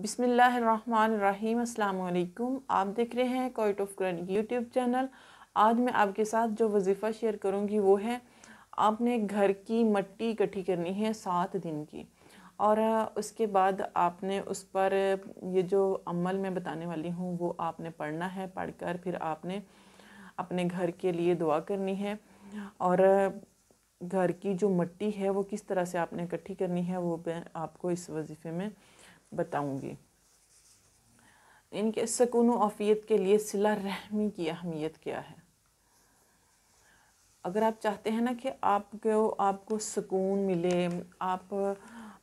बिसमीम् अल्लाम आप देख रहे हैं कोइट ऑफ क्रन यूट्यूब चैनल आज मैं आपके साथ जो वजीफ़ा शेयर करूँगी वो है आपने घर की मट्टी इकट्ठी करनी है सात दिन की और उसके बाद आपने उस पर ये जो अमल मैं बताने वाली हूँ वो आपने पढ़ना है पढ़कर फिर आपने अपने घर के लिए दुआ करनी है और घर की जो मट्टी है वो किस तरह से आपने इकट्ठी करनी है वो आपको इस वजीफ़े में बताऊँगी इनके सकून अफियत के लिए सिला रहमी की अहमियत क्या है अगर आप चाहते हैं ना कि आपको आपको सुकून मिले आप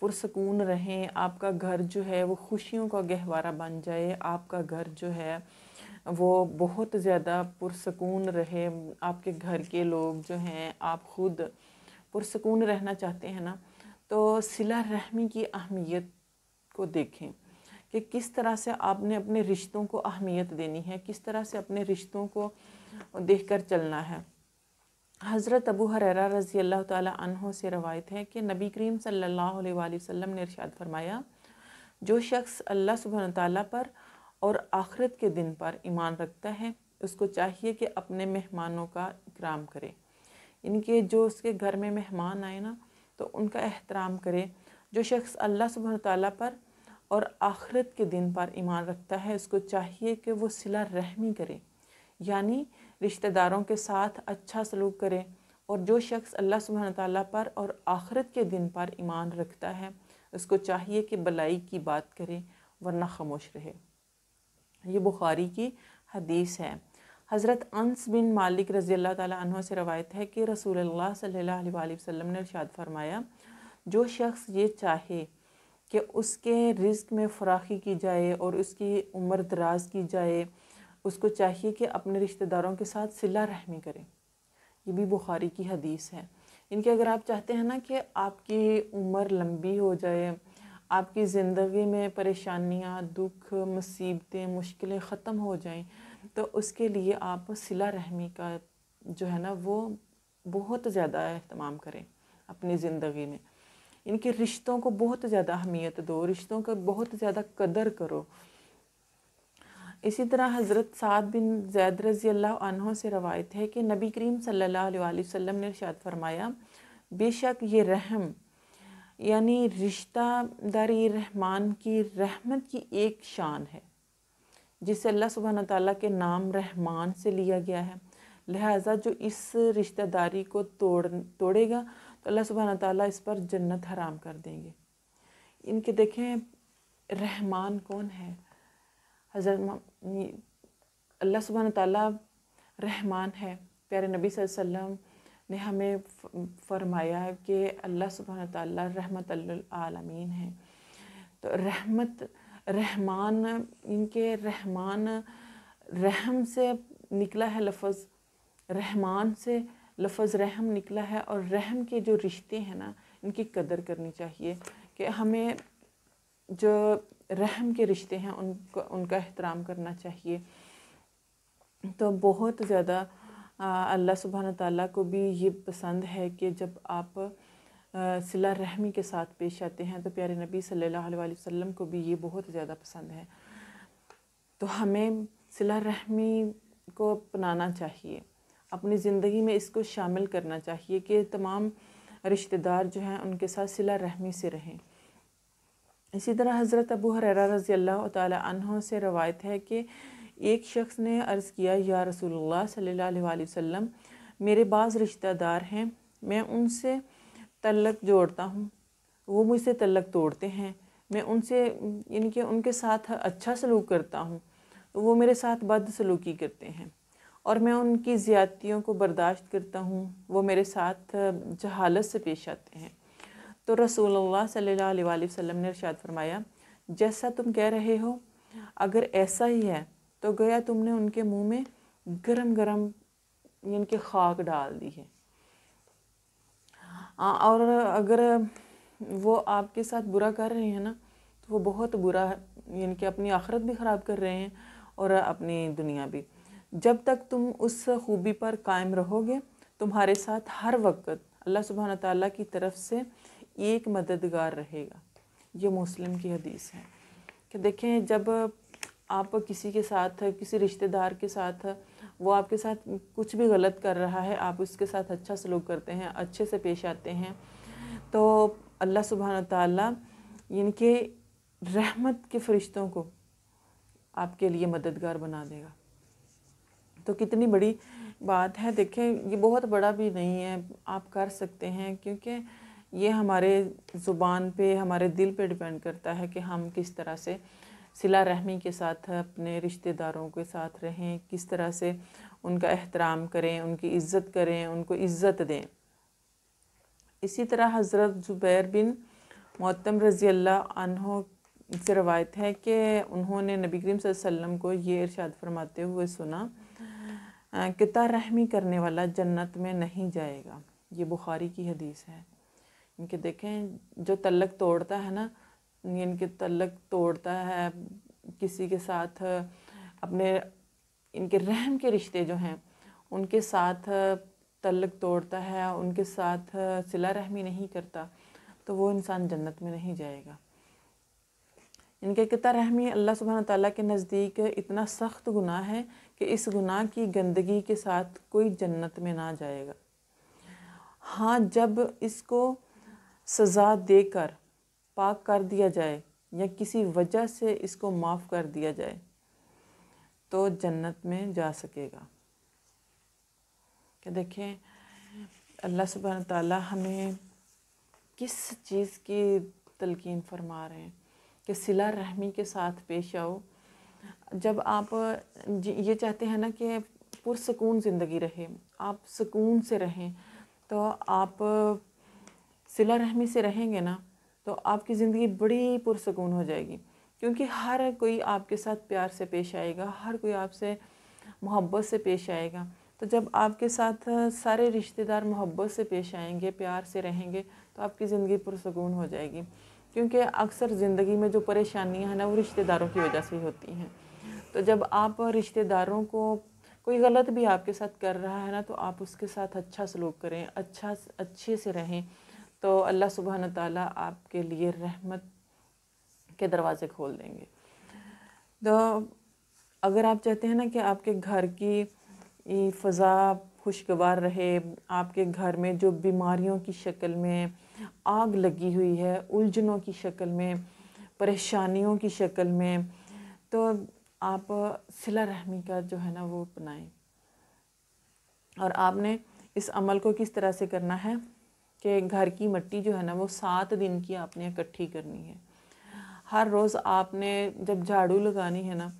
पुरसकून रहें आपका घर जो है वो खुशियों का गहवारा बन जाए आपका घर जो है वो बहुत ज़्यादा पुरसकून रहे आपके घर के लोग जो हैं आप खुद पुरसकून रहना चाहते हैं ना तो सिला रहमी की अहमियत को देखें कि किस तरह से आपने अपने रिश्तों को अहमियत देनी है किस तरह से अपने रिश्तों को देख कर चलना है हज़रत अबू हरेरा रज़ी अल्लाह तहों से रवायत है कि नबी करीम सल्लल्लाहु अलैहि वसल्लम ने इरशाद फरमाया जो शख्स अल्लाह सुबह ताली पर और आखिरत के दिन पर ईमान रखता है उसको चाहिए कि अपने मेहमानों का इकराम करे इनके जो उसके घर में मेहमान आए ना तो उनका एहतराम करे जो शख्स अल्लाह सुबह ताली पर और आखिरत के दिन पर ईमान रखता है उसको चाहिए कि वो सिला रहमी करे यानी रिश्तेदारों के साथ अच्छा सलूक करे और जो शख्स अल्लाह सुबहान तला पर और आखिरत के दिन पर ईमान रखता है उसको चाहिए कि भलाई की बात करे वरना खामोश रहे ये बुखारी की हदीस है हज़रत अंस बिन मालिक रज़ी अल्लाह ताली से रवायत है कि रसूल सल्ला वसम ने इरशाद फरमाया जो शख्स ये चाहे कि उसके रिस्क में फराखी की जाए और उसकी उम्र दराज की जाए उसको चाहिए कि अपने रिश्तेदारों के साथ सिला रहमी करें ये भी बुखारी की हदीस है इनके अगर आप चाहते हैं ना कि आपकी उम्र लंबी हो जाए आपकी ज़िंदगी में परेशानियाँ दुख मुसीबतें मुश्किलें ख़त्म हो जाएं तो उसके लिए आप सिला रहमी का जो है ना वो बहुत ज़्यादा अहतमाम करें अपनी ज़िंदगी में इनके रिश्तों को बहुत ज़्यादा अहमियत दो रिश्तों का बहुत ज़्यादा कदर करो इसी तरह हज़रत साद बिन जैद रज़ी अल्लाह से रवायत है कि नबी करीम सल्लल्लाहु अलैहि वसल्लम ने इरशाद फरमाया बेशक ये रहम यानी रिश्ता दारी रहमान की रहमत की एक शान है जिसे अल्लाह सुबहान ताली के नाम रहमान से लिया गया है लिहाजा जो इस रिश्तेदारी को तोड़ तोड़ेगा तो अल्लाह सुबहाना ताली इस पर जन्नत हराम कर देंगे इनके देखें रहमान कौन है हज़रत अल्लाह सुबहान ताली रहमान है प्यारे नबी वसल्लम ने हमें फरमाया कि अल्लाह सुबहान ताली रहमत आलमीन है तो रहमत रहमान इनके रहमान रहम से निकला है लफ्ज़ रहमान से लफ्ज़ रहम निकला है और रहम के जो रिश्ते हैं ना इनकी कदर करनी चाहिए कि हमें जो रहम के रिश्ते हैं उनको उनका एहतराम करना चाहिए तो बहुत ज़्यादा अल्लाह सुबहान तला को भी ये पसंद है कि जब आप सिला रहमी के साथ पेश आते हैं तो प्यारे नबी सल्लल्लाहु अलैहि वसल्लम को भी ये बहुत ज़्यादा पसंद है तो हमें सिला रहमी को अपनाना चाहिए अपनी ज़िंदगी में इसको शामिल करना चाहिए कि तमाम रिश्तेदार जो हैं उनके साथ सिला रहमी से रहें इसी तरह हज़रत अबू हर रज़ी अल्लाह तहों से रवायत है कि एक शख्स ने अर्ज़ किया या रसूलुल्लाह सल्लल्लाहु अलैहि वसल्लम मेरे बाज़ रिश्तेदार हैं मैं उनसे तल्लक जोड़ता हूँ वो मुझसे तल्लक तोड़ते हैं मैं उनसे यानी कि उनके साथ अच्छा सलूक करता हूँ तो वो मेरे साथ बद सलूकी करते हैं और मैं उनकी ज़्यादतियों को बर्दाश्त करता हूँ वो मेरे साथ जहालत से पेश आते हैं तो रसूल सल्लल्लाहु ने इरशाद फरमाया जैसा तुम कह रहे हो अगर ऐसा ही है तो गया तुमने उनके मुंह में गरम गरम यानी कि खाक डाल दी है आ, और अगर वो आपके साथ बुरा कर रहे हैं ना तो वो बहुत बुरा यानी कि अपनी आखरत भी ख़राब कर रहे हैं और अपनी दुनिया भी जब तक तुम उस खूबी पर कायम रहोगे तुम्हारे साथ हर वक्त अल्लाह सुबहान ताली की तरफ से एक मददगार रहेगा ये मुस्लिम की हदीस है कि देखें जब आप किसी के साथ किसी रिश्तेदार के साथ वो आपके साथ कुछ भी गलत कर रहा है आप उसके साथ अच्छा सलूक करते हैं अच्छे से पेश आते हैं तो अल्लाह सुबहान ताली रहमत के फ़रिश्तों को आपके लिए मददगार बना देगा तो कितनी बड़ी बात है देखें ये बहुत बड़ा भी नहीं है आप कर सकते हैं क्योंकि ये हमारे ज़ुबान पे हमारे दिल पे डिपेंड करता है कि हम किस तरह से सिला रहमी के साथ अपने रिश्तेदारों के साथ रहें किस तरह से उनका एहतराम करें उनकी इज़्ज़त करें उनको इज़्ज़त दें इसी तरह हज़रत ज़ुबैर बिन मतम रज़ी अल्लाह से रवायत है कि उन्होंने नबी करीम वसम को ये इरशाद फरमाते हुए सुना किता रहमी करने वाला जन्नत में नहीं जाएगा ये बुखारी की हदीस है इनके देखें जो तलक तोड़ता है ना इनके तलक तोड़ता है किसी के साथ अपने इनके रहम के रिश्ते जो हैं उनके साथ तलक तोड़ता है उनके साथ सिला रहमी नहीं करता तो वो इंसान जन्नत में नहीं जाएगा इनके कितना रहमी अल्लाह सुबहान ताली के नज़दीक इतना सख्त गुनाह है कि इस गुनाह की गंदगी के साथ कोई जन्नत में ना जाएगा हाँ जब इसको सज़ा देकर पाक कर दिया जाए या किसी वजह से इसको माफ़ कर दिया जाए तो जन्नत में जा सकेगा कि देखें अल्लाह सुबहान ताली हमें किस चीज़ की तलकिन फरमा रहे हैं कि सिला रहमी के साथ पेश आओ जब आप ये चाहते हैं ना कि पुरसकून ज़िंदगी रहे आप सुकून से रहें तो आप सिला रहमी से रहेंगे ना तो आपकी ज़िंदगी बड़ी पुरसकून हो जाएगी क्योंकि हर कोई आपके साथ प्यार से पेश आएगा हर कोई आपसे मोहब्बत से पेश आएगा तो जब आपके साथ सारे रिश्तेदार मोहब्बत से पेश आएंगे प्यार से रहेंगे तो आपकी ज़िंदगी पुरसकून हो जाएगी क्योंकि अक्सर ज़िंदगी में जो परेशानियां हैं ना वो रिश्तेदारों की वजह से ही होती हैं तो जब आप रिश्तेदारों को कोई गलत भी आपके साथ कर रहा है ना तो आप उसके साथ अच्छा सलूक करें अच्छा अच्छे से रहें तो अल्लाह सुबहान ताला आपके लिए रहमत के दरवाज़े खोल देंगे तो अगर आप चाहते हैं ना कि आपके घर की फ़ा खुशगवार रहे आपके घर में जो बीमारियों की शक्ल में आग लगी हुई है उलझनों की शक्ल में परेशानियों की शक्ल में तो आप सिला रहमी का जो है ना वो अपनाएं और आपने इस अमल को किस तरह से करना है कि घर की मिट्टी जो है ना वो सात दिन की आपने इकट्ठी करनी है हर रोज़ आपने जब झाड़ू लगानी है ना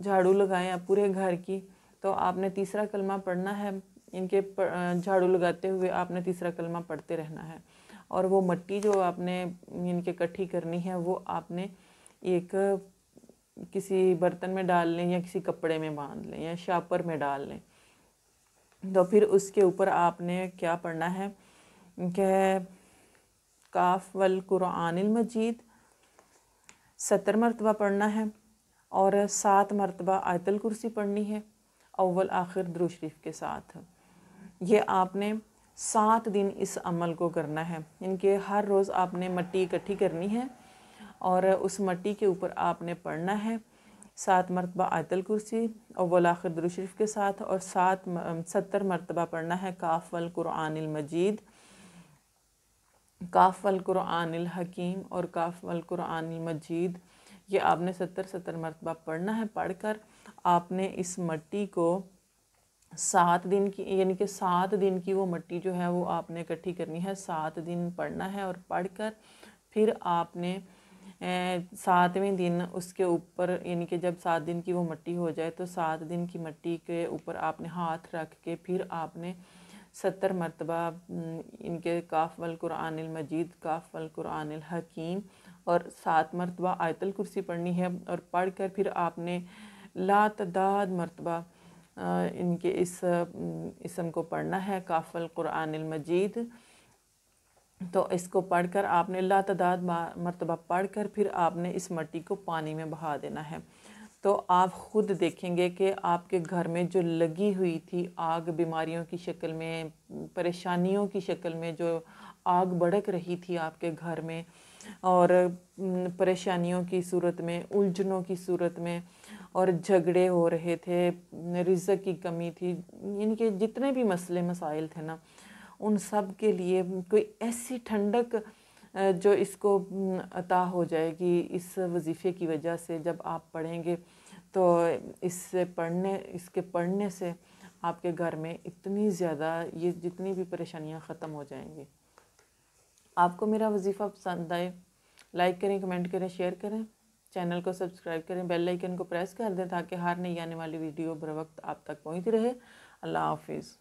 झाड़ू लगाएं आप पूरे घर की तो आपने तीसरा कलमा पढ़ना है इनके झाड़ू लगाते हुए आपने तीसरा कलमा पढ़ते रहना है और वो मट्टी जो आपने इनके इकट्ठी करनी है वो आपने एक किसी बर्तन में डाल लें या किसी कपड़े में बांध लें या शापर में डाल लें तो फिर उसके ऊपर आपने क्या पढ़ना है कि काफ वल कुरानिल मजीद सत्तर मरतबा पढ़ना है और सात मरतबा आयतल कुर्सी पढ़नी है अव्वल आखिर द्रुशरीफ के साथ ये आपने सात दिन इस अमल को करना है इनके हर रोज़ आपने मट्टी इकट्ठी करनी है और उस मट्टी के ऊपर आपने पढ़ना है सात मरतबा आयतल कुर्सी और वलाखिर दुरुशरीफ के साथ और सात सत्तर मरतबा पढ़ना है काफ़ल कुरआनिल मजीद काफ़ल कुरआनिल हकीम और काफ़ल कुरआनिल मजीद ये आपने सत्तर सत्तर मरतबा पढ़ना है पढ़कर आपने इस मट्टी को सात दिन की यानी कि सात दिन की वो मट्टी जो है वो आपने इकट्ठी करनी है सात दिन पढ़ना है और पढ़कर फिर आपने सातवें दिन उसके ऊपर यानी कि जब सात दिन की वो मट्टी हो जाए तो सात दिन की मट्टी के ऊपर आपने हाथ रख के फिर आपने सत्तर मरतबा इनके काफ़ वल कुरान मजीद काफ़ वल कुरान हकीम और सात मरतबा आयतल कुर्सी पढ़नी है और पढ़ कर फिर आपने लातदाद मरतबा इनके इस इसम को पढ़ना है काफल कुरान मजीद तो इसको पढ़कर आपने ला तदाद मरतबा पढ़कर फिर आपने इस मट्टी को पानी में बहा देना है तो आप ख़ुद देखेंगे कि आपके घर में जो लगी हुई थी आग बीमारियों की शक्ल में परेशानियों की शक्ल में जो आग भड़क रही थी आपके घर में और परेशानियों की सूरत में उलझनों की सूरत में और झगड़े हो रहे थे रिज़क की कमी थी इनके जितने भी मसले मसाइल थे ना उन सब के लिए कोई ऐसी ठंडक जो इसको अता हो जाएगी इस वजीफ़े की वजह से जब आप पढ़ेंगे तो इससे पढ़ने इसके पढ़ने से आपके घर में इतनी ज़्यादा ये जितनी भी परेशानियाँ ख़त्म हो जाएंगी आपको मेरा वजीफ़ा पसंद आए लाइक करें कमेंट करें शेयर करें चैनल को सब्सक्राइब करें बेल आइकन को प्रेस कर दें ताकि हर नई आने वाली वीडियो बर वक्त आप तक पहुँचती रहे अल्लाह हाफिज़